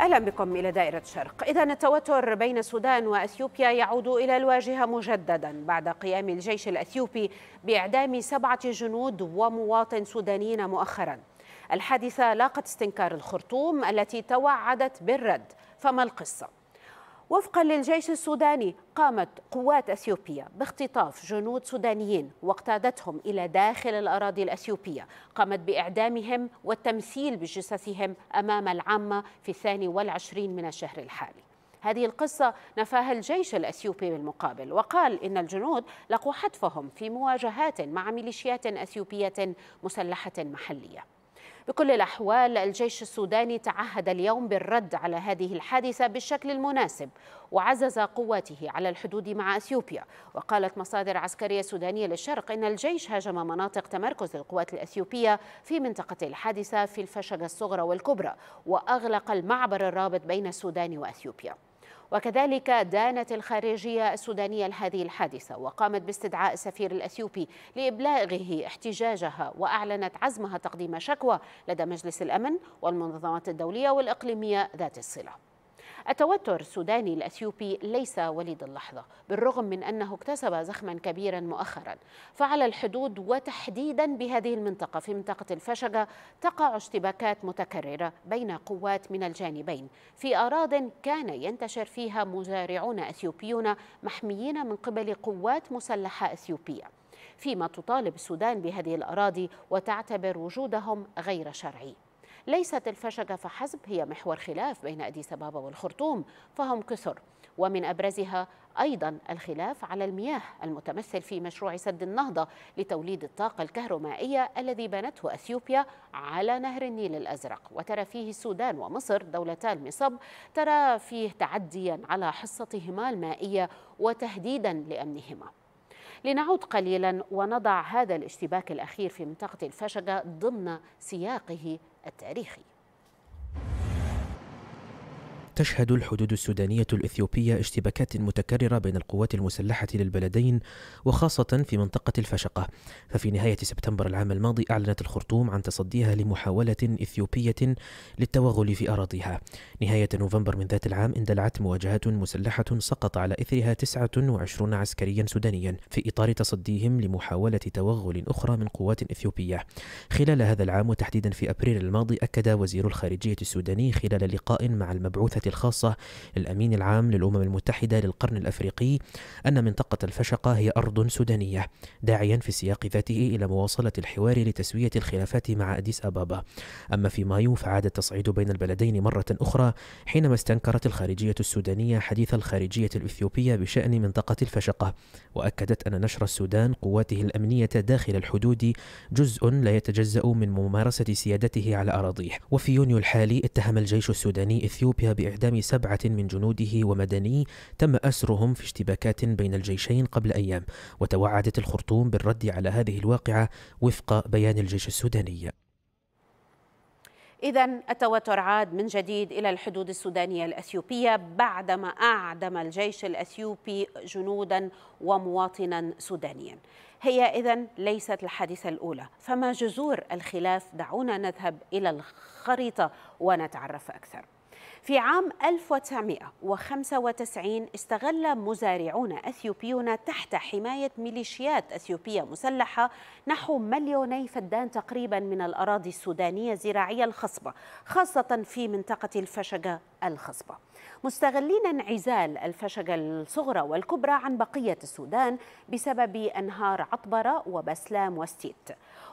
أهلا بكم إلى دائرة الشرق إذا التوتر بين السودان وأثيوبيا يعود إلى الواجهة مجددا بعد قيام الجيش الأثيوبي بإعدام سبعة جنود ومواطن سودانيين مؤخرا الحادثة لاقت استنكار الخرطوم التي توعدت بالرد فما القصة؟ وفقا للجيش السوداني قامت قوات اثيوبيا باختطاف جنود سودانيين واقتادتهم الى داخل الاراضي الاثيوبيه، قامت باعدامهم والتمثيل بجثثهم امام العامه في الثاني والعشرين من الشهر الحالي. هذه القصة نفاها الجيش الأثيوبي بالمقابل وقال إن الجنود لقوا حتفهم في مواجهات مع ميليشيات أثيوبية مسلحة محلية بكل الأحوال الجيش السوداني تعهد اليوم بالرد على هذه الحادثة بالشكل المناسب وعزز قواته على الحدود مع أثيوبيا وقالت مصادر عسكرية سودانية للشرق إن الجيش هاجم مناطق تمركز القوات الأثيوبية في منطقة الحادثة في الفشقة الصغرى والكبرى وأغلق المعبر الرابط بين السودان وأثيوبيا وكذلك دانت الخارجية السودانية هذه الحادثة وقامت باستدعاء السفير الأثيوبي لإبلاغه احتجاجها وأعلنت عزمها تقديم شكوى لدى مجلس الأمن والمنظمات الدولية والإقليمية ذات الصلة التوتر السوداني الأثيوبي ليس وليد اللحظة بالرغم من أنه اكتسب زخما كبيرا مؤخرا فعلى الحدود وتحديدا بهذه المنطقة في منطقة الفشجة تقع اشتباكات متكررة بين قوات من الجانبين في أراض كان ينتشر فيها مزارعون أثيوبيون محميين من قبل قوات مسلحة أثيوبية فيما تطالب السودان بهذه الأراضي وتعتبر وجودهم غير شرعي ليست الفشكة فحسب هي محور خلاف بين أديس أبابا والخرطوم فهم كثر ومن أبرزها أيضا الخلاف على المياه المتمثل في مشروع سد النهضة لتوليد الطاقة الكهرومائية الذي بنته أثيوبيا على نهر النيل الأزرق وترى فيه السودان ومصر دولتا المصب ترى فيه تعديا على حصتهما المائية وتهديدا لأمنهما لنعود قليلا ونضع هذا الاشتباك الأخير في منطقة الفشقة ضمن سياقه التاريخي تشهد الحدود السودانية الإثيوبية اشتباكات متكررة بين القوات المسلحة للبلدين وخاصة في منطقة الفشقة ففي نهاية سبتمبر العام الماضي أعلنت الخرطوم عن تصديها لمحاولة إثيوبية للتوغل في أراضيها نهاية نوفمبر من ذات العام اندلعت مواجهات مسلحة سقط على إثرها 29 عسكريا سودانيا في إطار تصديهم لمحاولة توغل أخرى من قوات إثيوبية خلال هذا العام وتحديدا في أبريل الماضي أكد وزير الخارجية السوداني خلال لقاء مع المبعوثة الخاصة الأمين العام للأمم المتحدة للقرن الأفريقي أن منطقة الفشقة هي أرض سودانية داعيا في سياق ذاته إلى مواصلة الحوار لتسوية الخلافات مع أديس أبابا أما في مايو فعاد التصعيد بين البلدين مرة أخرى حينما استنكرت الخارجية السودانية حديث الخارجية الإثيوبية بشأن منطقة الفشقة وأكدت أن نشر السودان قواته الأمنية داخل الحدود جزء لا يتجزأ من ممارسة سيادته على أراضيه وفي يونيو الحالي اتهم الجيش السوداني إثيوبيا بإعدام سبعة من جنوده ومدني تم أسرهم في اشتباكات بين الجيشين قبل أيام وتوعدت الخرطوم بالرد على هذه الواقعة وفق بيان الجيش السوداني إذا التوتر عاد من جديد إلى الحدود السودانية الأثيوبية بعدما أعدم الجيش الأثيوبي جنودا ومواطنا سودانيا هي إذا ليست الحادثة الأولى فما جذور الخلاف دعونا نذهب إلى الخريطة ونتعرف أكثر في عام 1995 استغل مزارعون أثيوبيون تحت حماية ميليشيات أثيوبية مسلحة نحو مليوني فدان تقريبا من الأراضي السودانية الزراعية الخصبة خاصة في منطقة الفشقة الخصبة مستغلين انعزال الفشجة الصغرى والكبرى عن بقية السودان بسبب أنهار عطبرة وبسلام وستيت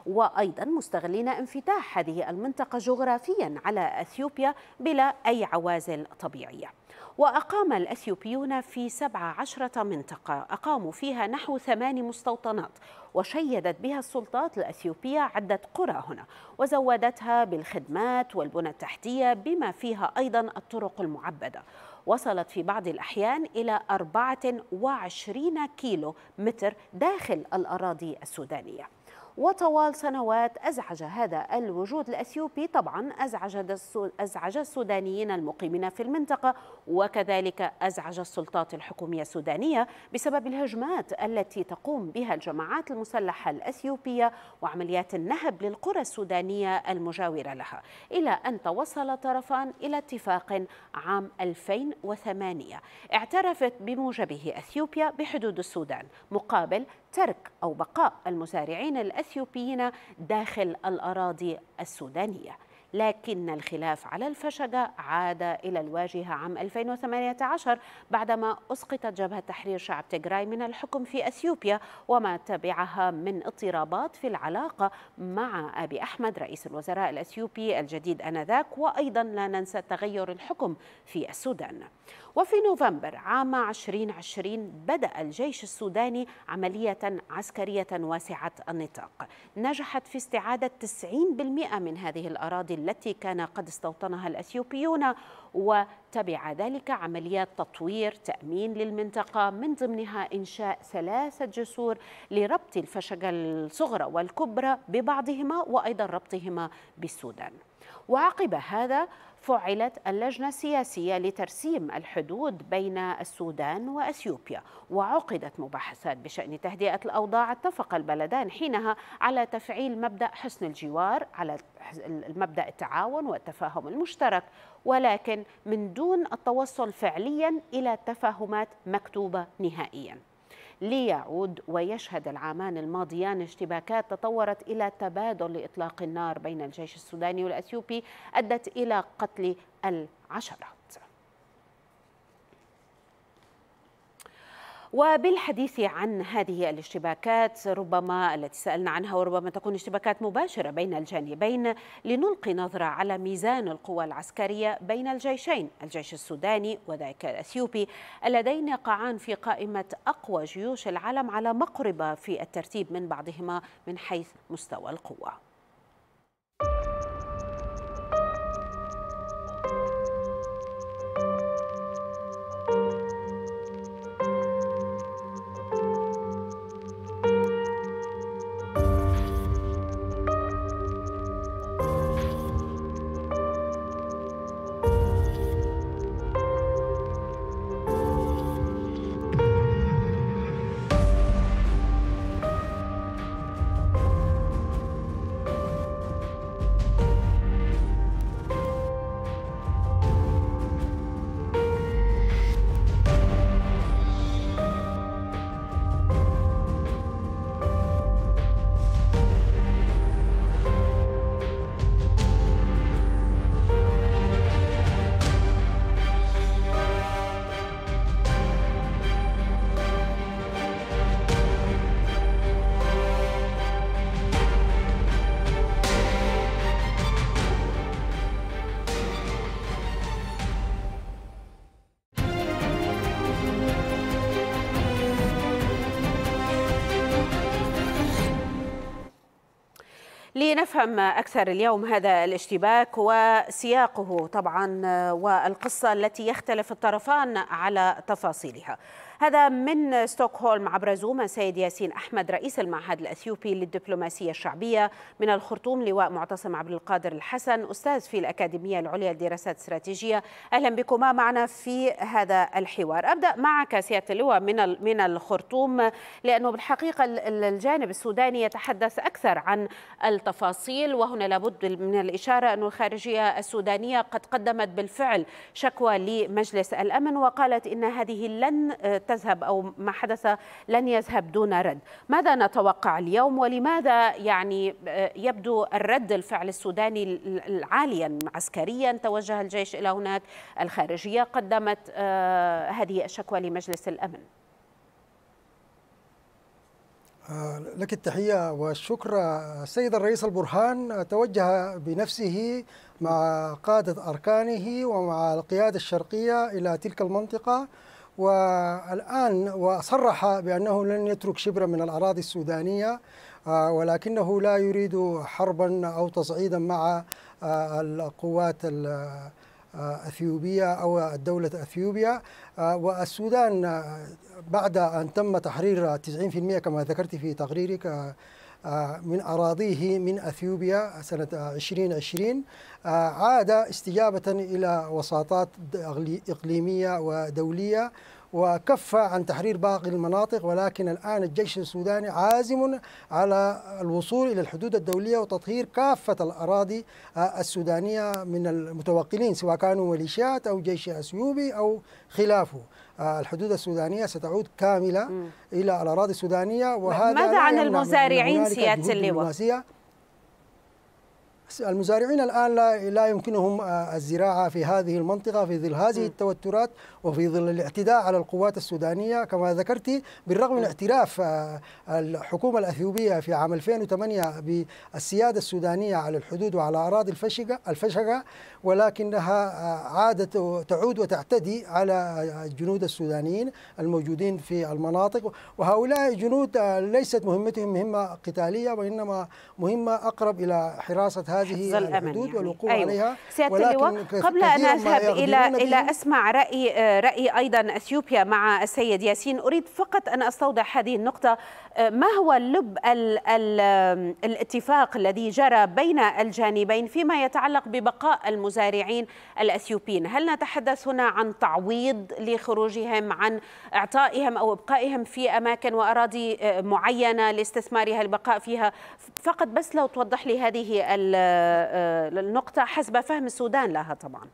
وأيضا مستغلين انفتاح هذه المنطقة جغرافيا على أثيوبيا بلا أي عوازل طبيعية وأقام الأثيوبيون في 17 منطقة أقاموا فيها نحو ثمان مستوطنات وشيدت بها السلطات الأثيوبية عدة قرى هنا وزودتها بالخدمات والبنى التحتية بما فيها أيضا الطرق المعبدة وصلت في بعض الأحيان إلى 24 كيلو متر داخل الأراضي السودانية وطوال سنوات أزعج هذا الوجود الأثيوبي طبعا أزعج أزعج السودانيين المقيمين في المنطقة وكذلك أزعج السلطات الحكومية السودانية بسبب الهجمات التي تقوم بها الجماعات المسلحة الأثيوبية وعمليات النهب للقرى السودانية المجاورة لها إلى أن توصل الطرفان إلى اتفاق عام 2008 اعترفت بموجبه أثيوبيا بحدود السودان مقابل ترك أو بقاء المسارعين الأثيوبيين داخل الأراضي السودانية لكن الخلاف على الفشجة عاد إلى الواجهة عام 2018 بعدما أسقطت جبهة تحرير شعب تيغراي من الحكم في أثيوبيا وما تبعها من اضطرابات في العلاقة مع أبي أحمد رئيس الوزراء الأثيوبي الجديد آنذاك وأيضا لا ننسى تغير الحكم في السودان وفي نوفمبر عام 2020 بدأ الجيش السوداني عملية عسكرية واسعة النطاق نجحت في استعادة 90% من هذه الأراضي التي كان قد استوطنها الأثيوبيون وتبع ذلك عمليات تطوير تأمين للمنطقة من ضمنها إنشاء ثلاثة جسور لربط الفشج الصغرى والكبرى ببعضهما وأيضا ربطهما بالسودان وعقب هذا فعلت اللجنة السياسية لترسيم الحدود بين السودان وأثيوبيا وعقدت مباحثات بشأن تهدئة الأوضاع اتفق البلدان حينها على تفعيل مبدأ حسن الجوار على مبدأ التعاون والتفاهم المشترك ولكن من دون التوصل فعليا إلى تفاهمات مكتوبة نهائيا ليعود ويشهد العامان الماضيان اشتباكات تطورت إلى تبادل لإطلاق النار بين الجيش السوداني والأثيوبي أدت إلى قتل العشرة وبالحديث عن هذه الاشتباكات ربما التي سألنا عنها وربما تكون اشتباكات مباشرة بين الجانبين لنلقي نظرة على ميزان القوى العسكرية بين الجيشين الجيش السوداني وذاك الأثيوبي اللذين يقعان في قائمة أقوى جيوش العالم على مقربة في الترتيب من بعضهما من حيث مستوى القوة tiene نفهم أكثر اليوم هذا الاشتباك وسياقه طبعا والقصة التي يختلف الطرفان على تفاصيلها هذا من ستوكهولم عبر زوما السيد ياسين أحمد رئيس المعهد الأثيوبي للدبلوماسية الشعبية من الخرطوم لواء معتصم عبد القادر الحسن أستاذ في الأكاديمية العليا للدراسات الاستراتيجية أهلا بكما معنا في هذا الحوار أبدأ معك سيادة اللواء من من الخرطوم لأنه بالحقيقة الجانب السوداني يتحدث أكثر عن التفاصيل التفاصيل وهنا لابد من الإشارة أن الخارجية السودانية قد قدمت بالفعل شكوى لمجلس الأمن وقالت إن هذه لن تذهب أو ما حدث لن يذهب دون رد ماذا نتوقع اليوم ولماذا يعني يبدو الرد الفعل السوداني عاليا عسكريا توجه الجيش إلى هناك الخارجية قدمت آه، هذه الشكوى لمجلس الأمن آه، لك التحية والشكر السيد الرئيس البرهان توجه بنفسه مع قادة أركانه ومع القيادة الشرقية إلى تلك المنطقة والآن وصرح بأنه لن يترك شبرا من الأراضي السودانية آه، ولكنه لا يريد حربا أو تصعيدا مع آه، القوات أثيوبيا أو دولة أثيوبيا آه، والسودان آه، بعد أن تم تحرير 90% كما ذكرت في تقريرك آه، من أراضيه من أثيوبيا سنة 2020 عاد استجابة إلى وساطات إقليمية ودولية وكف عن تحرير باقي المناطق ولكن الآن الجيش السوداني عازم على الوصول إلى الحدود الدولية وتطهير كافة الأراضي السودانية من المتوقلين سواء كانوا ميليشيات أو جيش أثيوبي أو خلافه الحدود السودانية ستعود كاملة م. إلى الأراضي السودانية وهذا ماذا عن المزارعين سيادة اللواء؟ المزارعين الآن لا, لا يمكنهم آه، الزراعة في هذه المنطقة في ظل هذه التوترات وفي ظل الاعتداء على القوات السودانية كما ذكرت بالرغم من اعتراف آه، الحكومة الأثيوبية في عام 2008 بالسيادة السودانية على الحدود وعلى أراضي الفشقة, الفشقة ولكنها آه، عادت تعود وتعتدي على الجنود السودانيين الموجودين في المناطق وهؤلاء جنود ليست مهمتهم مهمة قتالية وإنما مهمة أقرب إلى حراسة هذه هذه الحدود يعني. والوقوع أيوه. عليها سيادة اللواء قبل أن أذهب إلى إلى أسمع رأي آه، رأي أيضا أثيوبيا مع السيد ياسين أريد فقط أن أستوضح هذه النقطة آه، ما هو لب الـ الـ الاتفاق الذي جرى بين الجانبين فيما يتعلق ببقاء المزارعين الأثيوبيين هل نتحدث هنا عن تعويض لخروجهم عن إعطائهم أو إبقائهم في أماكن وأراضي آه، معينة لاستثمارها البقاء فيها فقط بس لو توضح لي هذه ال النقطة حسب فهم السودان لها طبعا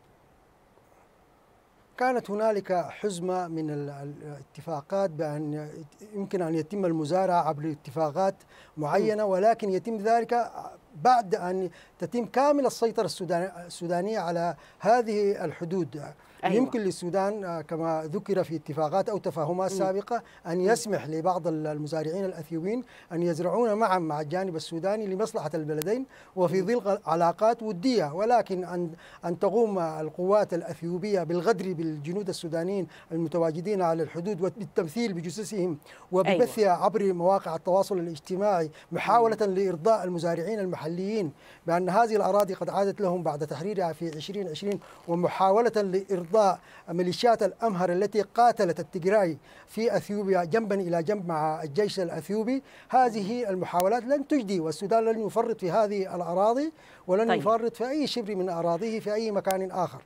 كانت هنالك حزمة من الاتفاقات بأن يمكن أن يتم المزارعة عبر اتفاقات معينة ولكن يتم ذلك بعد أن تتم كامل السيطرة السودانية على هذه الحدود أيوة. يمكن للسودان آه، كما ذكر في اتفاقات أو تفاهمات سابقة أن يسمح لبعض المزارعين الاثيوبيين أن يزرعون معا مع الجانب السوداني لمصلحة البلدين وفي ظل علاقات ودية ولكن أن, أن تقوم القوات الأثيوبية بالغدر بالجنود السودانيين المتواجدين على الحدود وبالتمثيل بجثثهم وببثها أيوة. عبر مواقع التواصل الاجتماعي محاولة لإرضاء المزارعين المحليين بأن هذه الأراضي قد عادت لهم بعد تحريرها في 2020 ومحاولة لإرضاء ضد ميليشيات الأمهر التي قاتلت التجراي في أثيوبيا جنبا إلى جنب مع الجيش الأثيوبي هذه المحاولات لن تجدي والسودان لن يفرط في هذه الأراضي ولن طيب. يفرط في أي شبر من أراضيه في أي مكان آخر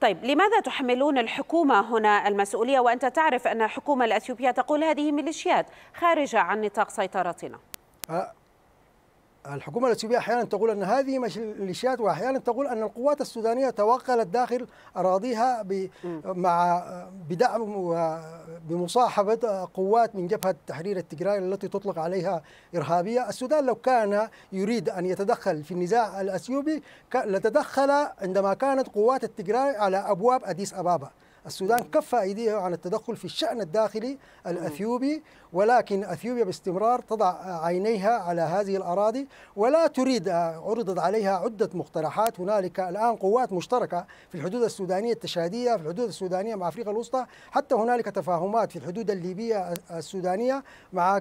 طيب لماذا تحملون الحكومة هنا المسؤولية وأنت تعرف أن الحكومة الأثيوبية تقول هذه ميليشيات خارجة عن نطاق سيطرتنا أه، الحكومة الأثيوبية أحيانا تقول أن هذه ميليشيات وأحيانا تقول أن القوات السودانية توغلت داخل أراضيها مع بدعم وبمصاحبة قوات من جبهة تحرير التجراي التي تطلق عليها إرهابية السودان لو كان يريد أن يتدخل في النزاع الأثيوبي لتدخل عندما كانت قوات التجراي على أبواب أديس أبابا السودان كف أيديها عن التدخل في الشأن الداخلي الأثيوبي ولكن أثيوبيا باستمرار تضع عينيها على هذه الأراضي ولا تريد آه، عرضت عليها عدة مقترحات هنالك الآن قوات مشتركة في الحدود السودانية التشادية في الحدود السودانية مع أفريقيا الوسطى حتى هنالك تفاهمات في الحدود الليبية آه، السودانية مع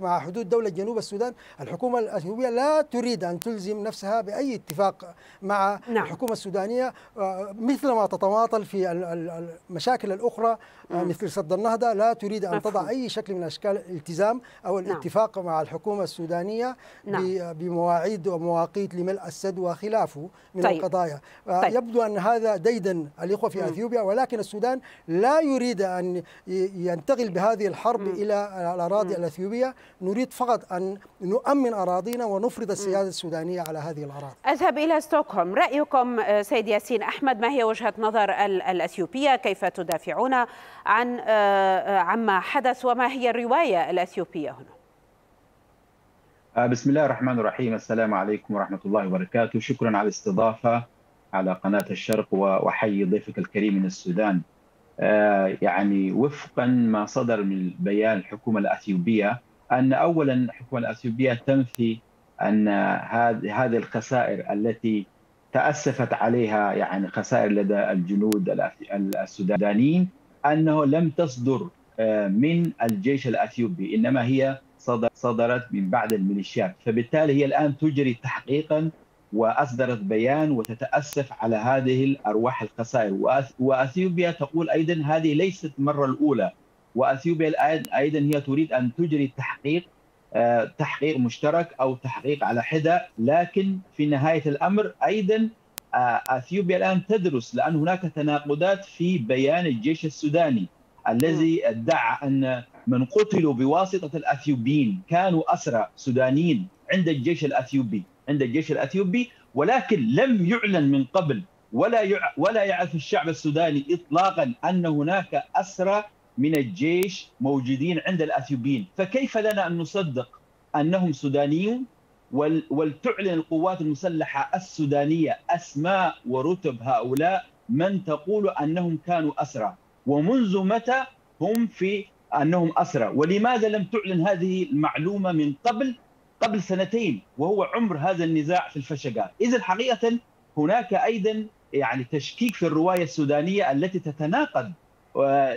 مع حدود دولة جنوب السودان الحكومة الأثيوبية لا تريد أن تلزم نفسها بأي اتفاق مع نعم. الحكومة السودانية آه، مثل ما تتماطل في المشاكل الأخرى آه، مثل سد النهضة لا تريد أن تضع أي شكل من أشكال الالتزام أو نعم. الاتفاق مع الحكومة السودانية نعم. آه، بمواعيد ومواقيت لملء السد وخلافه من طيب. القضايا آه، طيب. يبدو أن هذا ديدا الإخوة في أثيوبيا ولكن السودان لا يريد أن ينتقل بهذه الحرب إلى الأراضي الأثيوبية نريد فقط أن نؤمن أراضينا ونفرض السيادة السودانية على هذه الأراضي أذهب إلى ستوكهولم رأيكم سيد ياسين أحمد ما هي وجهة نظر ال الأثيوبية كيف تدافعون عن آه، آه، عما حدث وما هي الرواية الأثيوبية هنا آه، بسم الله الرحمن الرحيم السلام عليكم ورحمة الله وبركاته شكرا على الاستضافة على قناة الشرق وحي ضيفك الكريم من السودان يعني وفقا ما صدر من بيان الحكومة الأثيوبية أن أولا الحكومة الأثيوبية تنفي أن هذه الخسائر التي تأسفت عليها يعني خسائر لدى الجنود السودانيين أنه لم تصدر آه، من الجيش الأثيوبي إنما هي صدرت من بعد الميليشيات فبالتالي هي الآن تجري تحقيقا وأصدرت بيان وتتأسف على هذه الأرواح الخسائر وأثيوبيا تقول أيضا هذه ليست المرة الأولى وأثيوبيا الآن أيضا هي تريد أن تجري تحقيق آه، تحقيق مشترك او تحقيق على حده لكن في نهايه الامر ايضا آه، اثيوبيا الان تدرس لان هناك تناقضات في بيان الجيش السوداني الذي ادعى ان من قتلوا بواسطه الاثيوبيين كانوا اسرى سودانيين عند الجيش الاثيوبي عند الجيش الاثيوبي ولكن لم يعلن من قبل ولا ولا يعرف الشعب السوداني اطلاقا ان هناك اسرى من الجيش موجودين عند الاثيوبيين فكيف لنا ان نصدق انهم سودانيون ولتعلن القوات المسلحه السودانيه اسماء ورتب هؤلاء من تقول انهم كانوا اسرى ومنذ متى هم في انهم اسرى ولماذا لم تعلن هذه المعلومه من قبل قبل سنتين وهو عمر هذا النزاع في الفشقات اذا حقيقه هناك ايضا يعني تشكيك في الروايه السودانيه التي تتناقض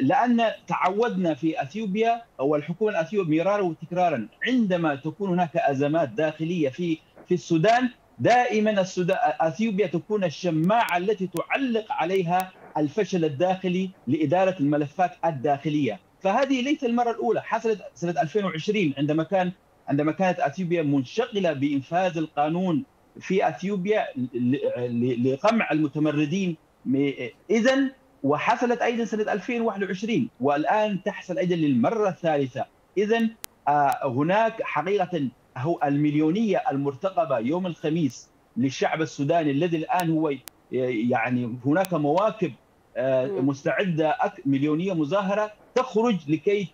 لأن تعودنا في أثيوبيا أو الحكومة الأثيوبية مرارا وتكرارا عندما تكون هناك أزمات داخلية في في السودان دائما السودان أثيوبيا تكون الشماعة التي تعلق عليها الفشل الداخلي لإدارة الملفات الداخلية فهذه ليست المرة الأولى حصلت سنة 2020 عندما كان عندما كانت أثيوبيا منشغلة بإنفاذ القانون في أثيوبيا لقمع المتمردين إذا وحصلت ايضا سنه 2021 والان تحصل ايضا للمره الثالثه اذا آه، هناك حقيقه هو المليونيه المرتقبه يوم الخميس للشعب السوداني الذي الان هو آه، يعني هناك مواكب آه، مستعده مليونيه مظاهره تخرج لكي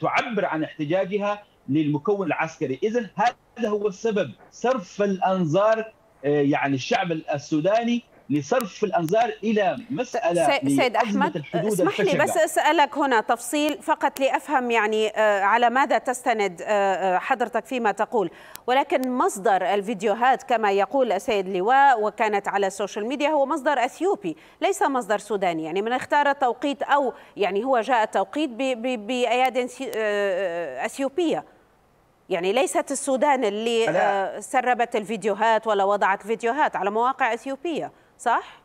تعبر عن احتجاجها للمكون العسكري، اذا هذا هو السبب صرف الانظار يعني الشعب السوداني لصرف الانظار الى مساله سيد احمد اسمح لي بس اسالك هنا تفصيل فقط لافهم يعني آه، على ماذا تستند آه، آه، حضرتك فيما تقول ولكن مصدر الفيديوهات كما يقول السيد لواء وكانت على السوشيال ميديا هو مصدر اثيوبي ليس مصدر سوداني يعني من اختار التوقيت او يعني هو جاء التوقيت باياد اثيوبيه يعني ليست السودان اللي سربت الفيديوهات ولا وضعت فيديوهات على مواقع اثيوبيه صح؟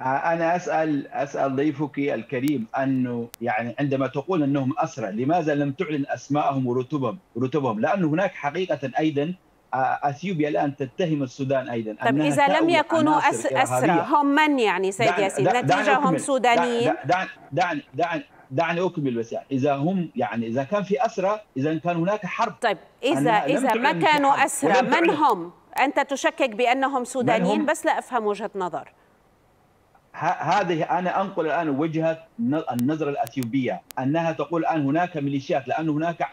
آه، أنا أسأل أسأل ضيفك الكريم أنه يعني عندما تقول أنهم أسرى لماذا لم تعلن أسمائهم ورتبهم رتبهم لأن هناك حقيقة أيضا آه، اثيوبيا الان تتهم السودان ايضا طب اذا لم يكونوا اسرى هم من يعني سيد ياسين نتيجه هم سودانيين دعني دعني دعني دعني اكمل بس يعني اذا هم يعني اذا كان في اسرى اذا كان هناك حرب طيب اذا اذا ما كانوا اسرى من هم أنت تشكك بأنهم سودانيين بس لا أفهم وجهة نظر هذه انا انقل الان وجهه النظره الاثيوبيه انها تقول الان هناك ميليشيات لان هناك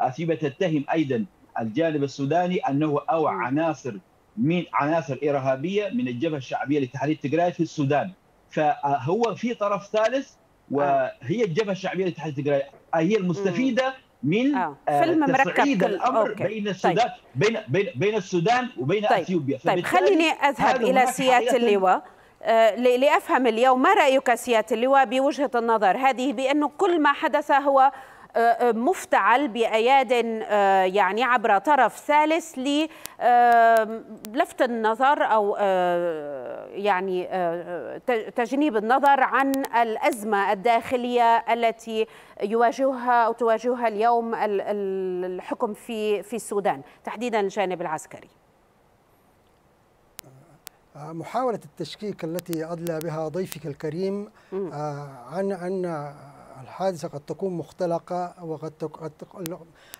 اثيوبيا تتهم ايضا الجانب السوداني انه أو عناصر من عناصر ارهابيه من الجبهه الشعبيه لتحرير تجراي في السودان فهو في طرف ثالث آه. وهي الجبهه الشعبيه لتحرير تجراي هي المستفيده من آه. آه، فيلم تصعيد كل... الامر أوكي. بين طيب. السودان طيب. بين بين بين السودان وبين طيب. اثيوبيا طيب خليني اذهب الى سياده اللواء آه، لافهم اليوم ما رايك سياده اللواء بوجهه النظر هذه بانه كل ما حدث هو آه، آه، مفتعل بأياد آه، يعني عبر طرف ثالث للفت النظر أو يعني تجنيب النظر عن الأزمة الداخلية التي يواجهها أو تواجهها اليوم الحكم في في السودان تحديدا الجانب العسكري محاولة التشكيك التي أدلى بها ضيفك الكريم عن أن الحادثة قد تكون مختلقة وقد تك...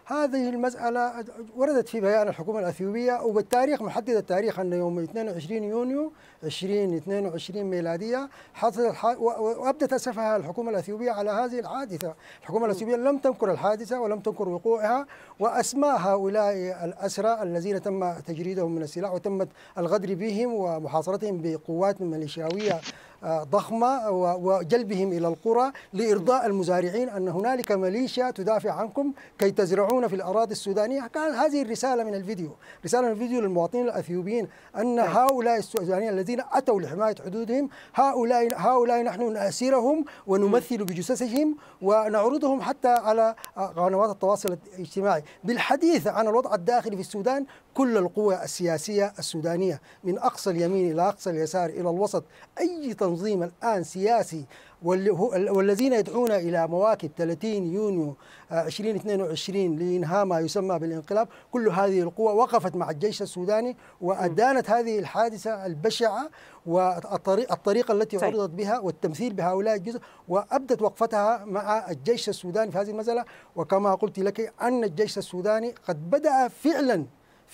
هذه المسألة وردت في بيان الحكومة الأثيوبية وبالتاريخ محدد التاريخ أنه يوم 22 يونيو 2022 ميلادية حصل الح... وأبدت أسفها الحكومة الأثيوبية على هذه الحادثة الحكومة الأثيوبية لم تنكر الحادثة ولم تنكر وقوعها وأسماء هؤلاء الأسرى الذين تم تجريدهم من السلاح وتمت الغدر بهم ومحاصرتهم بقوات ميليشياوية ضخمة وجلبهم إلى القرى لإرضاء المزارعين أن هنالك ميليشيا تدافع عنكم كي تزرعون في الأراضي السودانية كانت هذه الرسالة من الفيديو رسالة من الفيديو للمواطنين الأثيوبيين أن نعم. هؤلاء السودانيين الذين أتوا لحماية حدودهم هؤلاء هؤلاء نحن نأسرهم ونمثل بجثثهم ونعرضهم حتى على قنوات التواصل الاجتماعي بالحديث عن الوضع الداخلي في السودان كل القوى السياسية السودانية من أقصى اليمين إلى أقصى اليسار إلى الوسط أي تنظيم الآن سياسي والذين يدعون إلى مواكب 30 يونيو 2022 آه، لإنهاء ما يسمى بالانقلاب كل هذه القوى وقفت مع الجيش السوداني وأدانت هذه الحادثة البشعة والطريقة التي عرضت بها والتمثيل بهؤلاء الجزء وأبدت وقفتها مع الجيش السوداني في هذه المسألة وكما قلت لك أن الجيش السوداني قد بدأ فعلا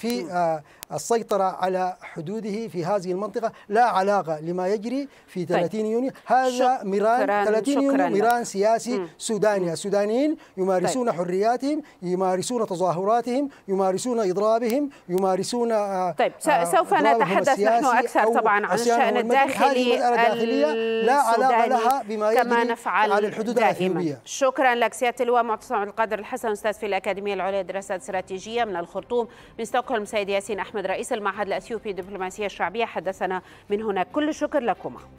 في آه، السيطرة على حدوده في هذه المنطقة لا علاقة لما يجري في 30 طيب. يونيو هذا ميران 30 شكراً يونيو ميران سياسي مم. سوداني السودانيين يمارسون طيب. حرياتهم يمارسون تظاهراتهم يمارسون إضرابهم يمارسون آه، طيب آه، سوف نتحدث نحن أكثر طبعا عن الشأن الداخلي الداخلية لا علاقة لها بما كما نفعل على الحدود الأثيوبية شكرا لك سيادة اللواء معتصم القادر الحسن أستاذ في الأكاديمية العليا للدراسات الاستراتيجية من الخرطوم من شكرا سيد ياسين أحمد رئيس المعهد الأثيوبي للدبلوماسية الشعبية حدثنا من هنا كل الشكر لكما